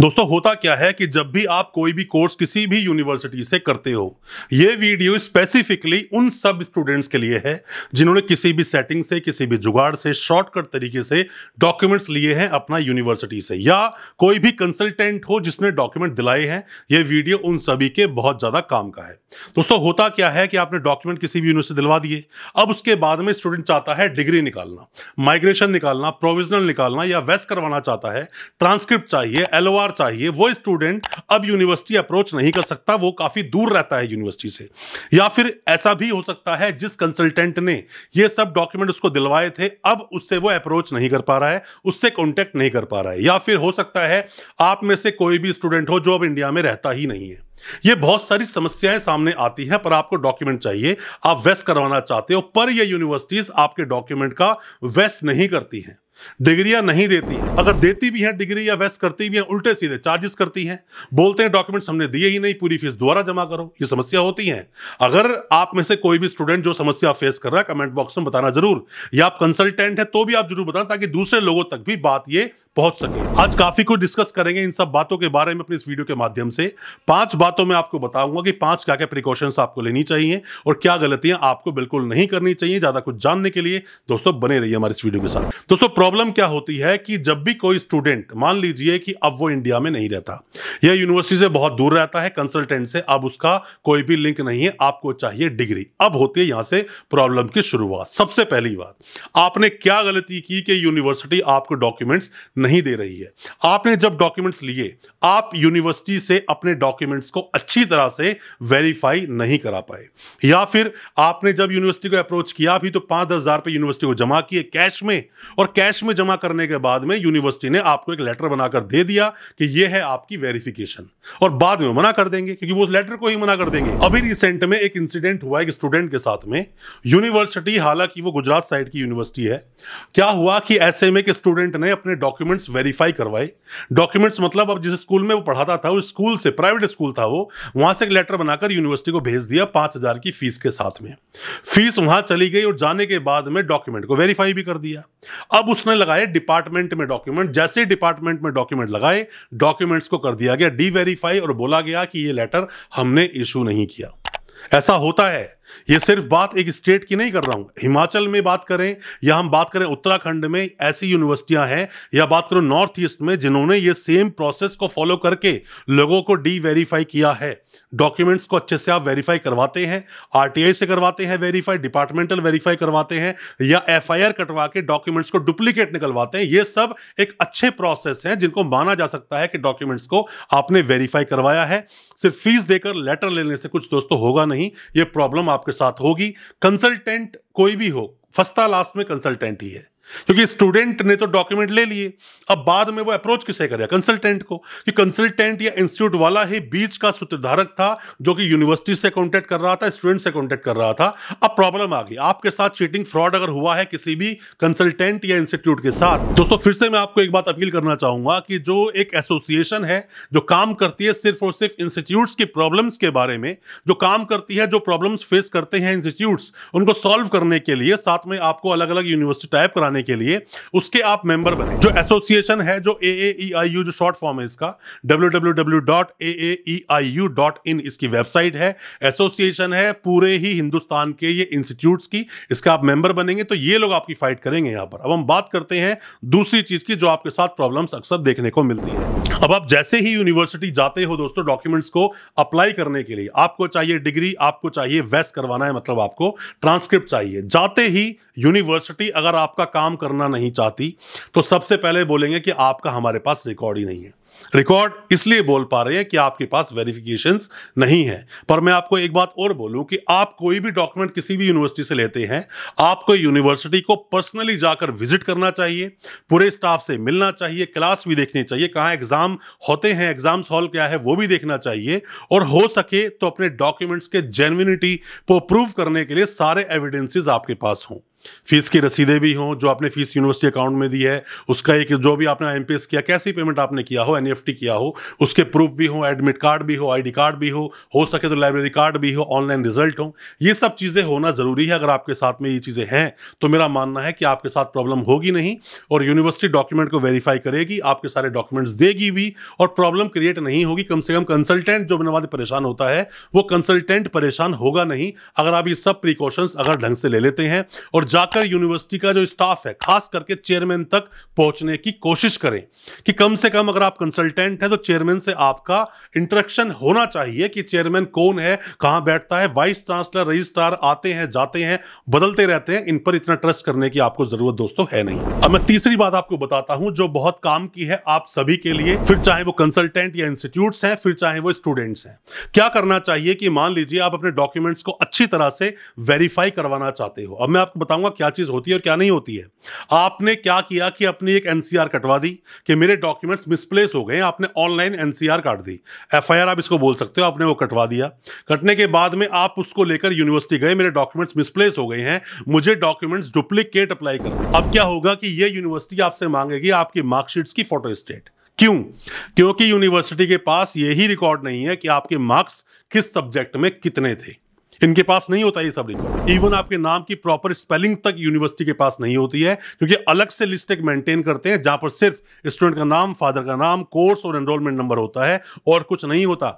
दोस्तों होता क्या है कि जब भी आप कोई भी कोर्स किसी भी यूनिवर्सिटी से करते हो ये वीडियो स्पेसिफिकली उन सब स्टूडेंट्स के लिए है जिन्होंने किसी भी सेटिंग से किसी भी जुगाड़ से शॉर्टकट तरीके से डॉक्यूमेंट्स लिए हैं अपना यूनिवर्सिटी से या कोई भी कंसल्टेंट हो जिसने डॉक्यूमेंट दिलाए हैं ये वीडियो उन सभी के बहुत ज़्यादा काम का है दोस्तों होता क्या है कि आपने डॉक्यूमेंट किसी भी यूनिवर्सिटी दिलवा दिए अब उसके बाद में स्टूडेंट चाहता है डिग्री निकालना माइग्रेशन निकालना प्रोविजनल निकालना या वेस्ट करवाना चाहता है ट्रांसक्रिप्ट चाहिए एलोआर परिवार चाहिए वो स्टूडेंट अब यूनिवर्सिटी अप्रोच नहीं कर सकता वो काफ़ी दूर रहता है यूनिवर्सिटी से या फिर ऐसा भी हो सकता है जिस कंसल्टेंट ने ये सब डॉक्यूमेंट उसको दिलवाए थे अब उससे वो अप्रोच नहीं कर पा रहा है उससे कॉन्टेक्ट नहीं कर पा रहा है या फिर हो सकता है आप में से कोई भी स्टूडेंट हो जो अब इंडिया में रहता ही नहीं है ये बहुत सारी समस्याएं सामने आती हैं पर आपको डॉक्यूमेंट चाहिए आप वेस्ट करवाना चाहते हो पर ये यूनिवर्सिटीज आपके डॉक्यूमेंट का वेस्ट नहीं करती हैं डिग्रियां नहीं देती है अगर देती भी हैं डिग्री या वेस्ट करती भी हैं उल्टे सीधे चार्जेस करती हैं बोलते हैं डॉक्यूमेंट्स हमने दिए ही नहीं पूरी फीस दोबारा जमा करो ये समस्या होती है अगर आप में से कोई भी स्टूडेंट जो समस्या फेस कर रहा है कमेंट बॉक्स में बताना जरूर या आप कंसल्टेंट है तो भी आप जरूर बताना ताकि दूसरे लोगों तक भी बात ये पहुंच सके आज काफी कुछ डिस्कस करेंगे इन सब बातों के बारे में अपने इस वीडियो के माध्यम से पांच बातों में आपको बताऊंगा कि पांच क्या क्या प्रिकॉशंस आपको लेनी चाहिए और क्या गलतियां आपको बिल्कुल नहीं करनी चाहिए ज्यादा कुछ जानने के लिए दोस्तों बने रहिए हमारे इस वीडियो के साथ दोस्तों प्रॉब्लम क्या होती है कि जब भी कोई स्टूडेंट मान लीजिए कि अब वो इंडिया में नहीं रहता यह यूनिवर्सिटी से बहुत दूर रहता है कंसल्टेंट से अब उसका कोई भी लिंक नहीं है आपको चाहिए डिग्री अब होती है यहां से प्रॉब्लम की शुरुआत सबसे पहली बात आपने क्या गलती की कि यूनिवर्सिटी आपको डॉक्यूमेंट्स नहीं दे रही है आपने जब डॉक्यूमेंट्स लिए आप यूनिवर्सिटी से अपने डॉक्यूमेंट्स को अच्छी तरह से वेरीफाई नहीं करा पाए या फिर आपने जब यूनिवर्सिटी को अप्रोच किया भी तो पांच दस हज़ार यूनिवर्सिटी को जमा किए कैश में और कैश में जमा करने के बाद में यूनिवर्सिटी ने आपको एक लेटर बनाकर दे दिया कि यह है आपकी वेरिफिकेशन और बाद में मना कर देंगे क्योंकि वो लेटर को ही मना कर देंगे अभी रिसेंट में एक इंसिडेंट हुआ एक स्टूडेंट के साथ में यूनिवर्सिटी हालांकि वो गुजरात साइड की यूनिवर्सिटी है क्या हुआ कि ऐसे में एक स्टूडेंट ने अपने डॉक्यूमेंट डॉक्यूमेंट्स वेरीफाई करवाए डॉक्यूमेंट्स मतलब अब जिस स्कूल में वो पढ़ाता था उस स्कूल से प्राइवेट स्कूल था वो वहां से एक लेटर बनाकर यूनिवर्सिटी को भेज दिया पाँच हज़ार की फीस के साथ में फीस वहां चली गई और जाने के बाद में डॉक्यूमेंट को वेरीफाई भी कर दिया अब उसने लगाए डिपार्टमेंट में डॉक्यूमेंट जैसे ही डिपार्टमेंट में डॉक्यूमेंट लगाए डॉक्यूमेंट्स को कर दिया गया डी वेरीफाई और बोला गया कि ये लेटर हमने इशू नहीं किया ऐसा होता है ये सिर्फ बात एक स्टेट की नहीं कर रहा हूं हिमाचल में बात करें या हम बात करें उत्तराखंड में ऐसी यूनिवर्सिटियां हैं या बात करो नॉर्थ ईस्ट में जिन्होंने ये सेम प्रोसेस को फॉलो करके लोगों को डी वेरीफाई किया है डॉक्यूमेंट्स को अच्छे से आप वेरीफाई करवाते हैं आरटीआई से करवाते हैं वेरीफाई डिपार्टमेंटल वेरीफाई करवाते हैं या एफ कटवा के डॉक्यूमेंट्स को डुप्लीकेट निकलवाते हैं ये सब एक अच्छे प्रोसेस है जिनको माना जा सकता है कि डॉक्यूमेंट्स को आपने वेरीफाई करवाया है सिर्फ फीस देकर लेटर लेने से कुछ दोस्तों होगा नहीं ये प्रॉब्लम आपके साथ होगी कंसल्टेंट कोई भी हो फस्ता लास्ट में कंसल्टेंट ही है क्योंकि स्टूडेंट ने तो डॉक्यूमेंट ले लिए अब बाद में वो अप्रोच किसे करेगा कंसल्टेंट को कि कंसल्टेंट या इंस्टीट्यूट वाला ही बीच का सूत्रधारक था जो कि यूनिवर्सिटी से कॉन्टेक्ट कर रहा था स्टूडेंट से कॉन्टेक्ट कर रहा था अब प्रॉब्लम आ गई आपके साथ चीटिंग फ्रॉड अगर हुआ है किसी भी कंसल्टेंट या इंस्टीट्यूट के साथ दोस्तों फिर से मैं आपको एक बात अपील करना चाहूंगा कि जो एक एसोसिएशन है जो काम करती है सिर्फ और सिर्फ इंस्टीट्यूट की प्रॉब्लम के बारे में जो काम करती है जो प्रॉब्लम फेस करते हैं इंस्टीट्यूट उनको सॉल्व करने के लिए साथ में आपको अलग अलग यूनिवर्सिटी टाइप कराने बनाने के लिए उसके आप मेंबर बने जो एसोसिएशन है जो ए ए आई यू जो शॉर्ट फॉर्म है इसका W W W dot A A I U dot in इसकी वेबसाइट है एसोसिएशन है पूरे ही हिंदुस्तान के ये इंस्टीट्यूट की इसका आप मेंबर बनेंगे तो ये लोग आपकी फाइट करेंगे यहाँ पर अब हम बात करते हैं दूसरी चीज की जो आपके साथ प्रॉब्लम्स अक्सर देखने को मिलती है अब आप जैसे ही यूनिवर्सिटी जाते हो दोस्तों डॉक्यूमेंट्स को अप्लाई करने के लिए आपको चाहिए डिग्री आपको चाहिए वेस्ट करवाना है मतलब आपको ट्रांसक्रिप्ट चाहिए जाते ही यूनिवर्सिटी अगर आपका काम करना नहीं चाहती तो सबसे पहले बोलेंगे कि आपका हमारे पास रिकॉर्ड ही नहीं है रिकॉर्ड इसलिए बोल पा रहे हैं कि आपके पास वेरिफिकेशन नहीं है पर मैं आपको एक बात और बोलूं कि आप कोई भी डॉक्यूमेंट किसी भी यूनिवर्सिटी से लेते हैं आपको यूनिवर्सिटी को पर्सनली जाकर विजिट करना चाहिए पूरे स्टाफ से मिलना चाहिए क्लास भी देखनी चाहिए कहाँ एग्जाम होते हैं एग्जाम हॉल क्या है वो भी देखना चाहिए और हो सके तो अपने डॉक्यूमेंट्स के जेन्यूनिटी को प्रूव करने के लिए सारे एविडेंसेज आपके पास हों फीस की रसीदें भी हों जो आपने फीस यूनिवर्सिटी अकाउंट में दी है उसका एक जो भी आपने आई किया कैसी पेमेंट आपने किया हो एन e किया हो उसके प्रूफ भी हो एडमिट कार्ड भी हो आई कार्ड भी हो हो सके तो लाइब्रेरी कार्ड भी हो ऑनलाइन रिजल्ट हो ये सब चीज़ें होना ज़रूरी है अगर आपके साथ में ये चीज़ें हैं तो मेरा मानना है कि आपके साथ प्रॉब्लम होगी नहीं और यूनिवर्सिटी डॉक्यूमेंट को वेरीफाई करेगी आपके सारे डॉक्यूमेंट्स देगी भी और प्रॉब्लम क्रिएट नहीं होगी कम से कम कंसल्टेंट जो बनवाद परेशान होता है वो कंसल्टेंट परेशान होगा नहीं अगर आप ये सब प्रिकॉशंस अगर ढंग से ले लेते हैं और जाकर यूनिवर्सिटी का जो स्टाफ है खास करके चेयरमैन तक पहुंचने की कोशिश करें कि कम से कम अगर आप कंसल्टेंट है तो चेयरमैन से आपका इंटरेक्शन होना चाहिए कि चेयरमैन कौन है कहां बैठता है वाइस चांसलर रजिस्ट्रार आते हैं जाते हैं बदलते रहते हैं इन पर इतना ट्रस्ट करने की आपको जरूरत दोस्तों है नहीं अब मैं तीसरी बात आपको बताता हूं जो बहुत काम की है आप सभी के लिए फिर चाहे वो कंसल्टेंट या इंस्टीट्यूट है फिर चाहे वो स्टूडेंट्स हैं क्या करना चाहिए कि मान लीजिए आप अपने डॉक्यूमेंट्स को अच्छी तरह से वेरीफाई करवाना चाहते हो अब मैं आपको बताऊंगा क्या चीज होती है और क्या नहीं होती है आपने क्या किया कि अपनी एक एनसीआर कटवा दी कि मेरे डॉक्यूमेंट्स मिसप्लेस हो गए आपने ऑनलाइन एनसीआर काट दी एफआईआर आप इसको बोल सकते हो आपने वो कटवा दिया कटने के बाद में आप उसको लेकर यूनिवर्सिटी गए मेरे डॉक्यूमेंट्स मिसप्लेस हो गए हैं मुझे डॉक्यूमेंट्स डुप्लीकेट अप्लाई कर अब क्या होगा कि ये यूनिवर्सिटी आपसे मांगेगी आपकी मार्कशीट्स की फोटो स्टेट क्यों क्योंकि यूनिवर्सिटी के पास यही रिकॉर्ड नहीं है कि आपके मार्क्स किस सब्जेक्ट में कितने थे इनके पास नहीं होता ये सब रिकॉर्ड इवन आपके नाम की प्रॉपर स्पेलिंग तक यूनिवर्सिटी के पास नहीं होती है क्योंकि अलग से लिस्ट एक मेंटेन करते हैं जहां पर सिर्फ स्टूडेंट का नाम फादर का नाम कोर्स और एनरोलमेंट नंबर होता है और कुछ नहीं होता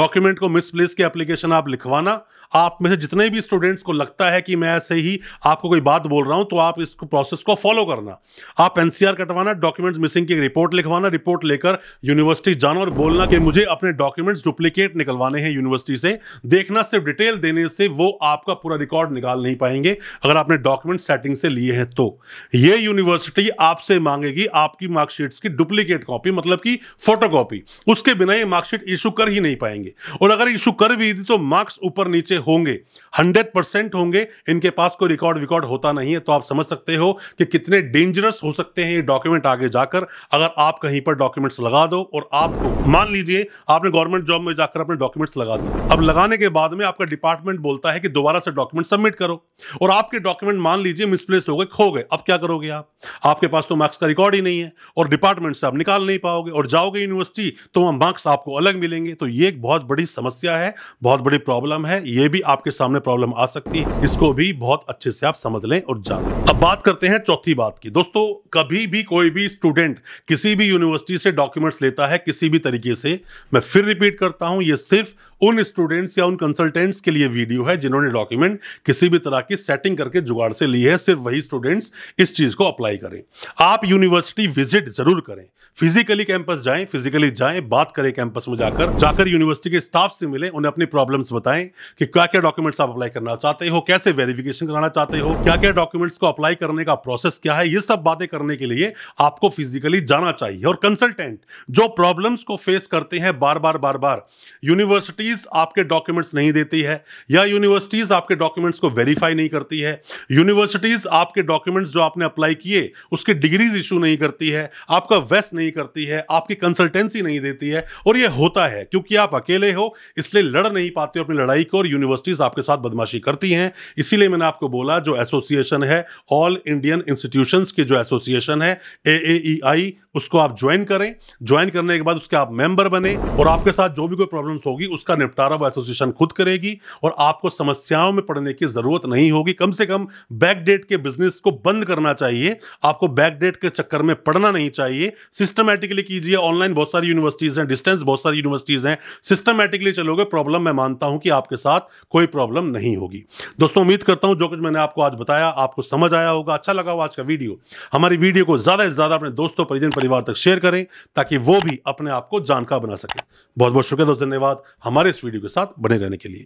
डॉक्यूमेंट को मिसप्लेस के एप्लीकेशन आप लिखवाना आप में से जितने भी स्टूडेंट्स को लगता है कि मैं ऐसे ही आपको कोई बात बोल रहा हूं तो आप इस प्रोसेस को फॉलो करना आप एनसीआर कटवाना डॉक्यूमेंट्स मिसिंग की रिपोर्ट लिखवाना रिपोर्ट लेकर यूनिवर्सिटी जाना और बोलना कि मुझे अपने डॉक्यूमेंट्स डुप्लीकेट निकलवाने हैं यूनिवर्सिटी से देखना सिर्फ डिटेल देने करने से वो आपका पूरा रिकॉर्ड निकाल नहीं पाएंगे अगर आपने डॉक्यूमेंट सेटिंग से लिए हैं तो ये यूनिवर्सिटी आपसे मांगेगी आपकी मार्कशीट्स की डुप्लीकेट कॉपी मतलब कि फोटो उसके बिना ये मार्कशीट इशू कर ही नहीं पाएंगे और अगर इशू कर भी थी तो मार्क्स ऊपर नीचे होंगे हंड्रेड होंगे इनके पास कोई रिकॉर्ड विकॉर्ड होता नहीं है तो आप समझ सकते हो कि कितने डेंजरस हो सकते हैं ये डॉक्यूमेंट आगे जाकर अगर आप कहीं पर डॉक्यूमेंट्स लगा दो और आपको मान लीजिए आपने गवर्नमेंट जॉब में जाकर अपने डॉक्यूमेंट्स लगा दिए अब लगाने के बाद में आपका डिपार्टमेंट डॉक्यूमेंट बोलता है कि दोबारा से डॉक्यूमेंट सबमिट करो और आपके डॉक्यूमेंट मान लीजिए मिसप्लेस हो गए खो गए अब क्या करोगे आप आपके पास तो मार्क्स का रिकॉर्ड ही नहीं है और डिपार्टमेंट से आप निकाल नहीं पाओगे और जाओगे यूनिवर्सिटी तो वहाँ मार्क्स आपको अलग मिलेंगे तो ये एक बहुत बड़ी समस्या है बहुत बड़ी प्रॉब्लम है ये भी आपके सामने प्रॉब्लम आ सकती है इसको भी बहुत अच्छे से आप समझ लें और जान लें अब बात करते हैं चौथी बात की दोस्तों कभी भी कोई भी स्टूडेंट किसी भी यूनिवर्सिटी से डॉक्यूमेंट्स लेता है किसी भी तरीके से मैं फिर रिपीट करता हूं ये सिर्फ उन स्टूडेंट्स या उन कंसल्टेंट्स के लिए वीडियो है जिन्होंने डॉक्यूमेंट किसी भी तरह की सेटिंग करके जुगाड़ से ली है सिर्फ वही स्टूडेंट्स इस चीज़ को अप्लाई करें आप यूनिवर्सिटी विजिट जरूर करें फिजिकली कैंपस जाएं फिजिकली जाएं बात करें कैंपस में जाकर जाकर यूनिवर्सिटी के स्टाफ से मिलें उन्हें अपनी प्रॉब्लम्स बताएं कि क्या क्या डॉक्यूमेंट्स आप अप्लाई करना चाहते हो कैसे वेरिफिकेशन कराना चाहते हो क्या क्या डॉक्यूमेंट्स को अप्लाई करने का प्रोसेस क्या है ये सब बातें करने के लिए आपको फिजिकली जाना चाहिए और कंसल्टेंट जो प्रॉब्लम्स को फेस करते हैं बार बार बार बार यूनिवर्सिटीज आपके डॉक्यूमेंट्स नहीं देती है या यूनिवर्सिटीज आपके डॉक्यूमेंट्स को वेरीफाई नहीं करती है यूनिवर्सिटीज आपके डॉक्यूमेंट्स जो आपने अप्लाई किए उसके डिग्रीज इशू नहीं करती है आपका वेस्ट नहीं करती है आपकी कंसल्टेंसी नहीं देती है और यह होता है क्योंकि आप अकेले हो इसलिए लड़ नहीं पाते हो अपनी लड़ाई को और यूनिवर्सिटीज आपके साथ बदमाशी करती हैं इसीलिए मैंने आपको बोला जो एसोसिएशन है ऑल इंडियन इंस्टीट्यूशन की जो एसोसिएशन है ए उसको आप ज्वाइन करें ज्वाइन करने के बाद उसके आप मेंबर बने और आपके साथ जो भी कोई प्रॉब्लम्स होगी उसका निपटारा वो एसोसिएशन खुद करेगी और आपको समस्याओं में पड़ने की ज़रूरत नहीं होगी कम से कम बैकडेट के बिजनेस को बंद करना चाहिए आपको बैकडेट के चक्कर में पड़ना नहीं चाहिए सिस्टमेटिकली कीजिए ऑनलाइन बहुत सारी यूनिवर्सिटीज़ हैं डिस्टेंस बहुत सारी यूनिवर्सिटीज़ हैं सिस्टमेटिकली चलोगे प्रॉब्लम मैं मानता हूं कि आपके साथ कोई प्रॉब्लम नहीं होगी दोस्तों उम्मीद करता हूं जो कुछ मैंने आपको आज बताया आपको समझ आया होगा अच्छा लगा हो आज का वीडियो हमारी वीडियो को ज़्यादा से ज़्यादा अपने दोस्तों परिजन पर परिवार तक शेयर करें ताकि वो भी अपने आप को जानकार बना सके बहुत बहुत शुक्रिया दोस्तों धन्यवाद हमारे इस वीडियो के साथ बने रहने के लिए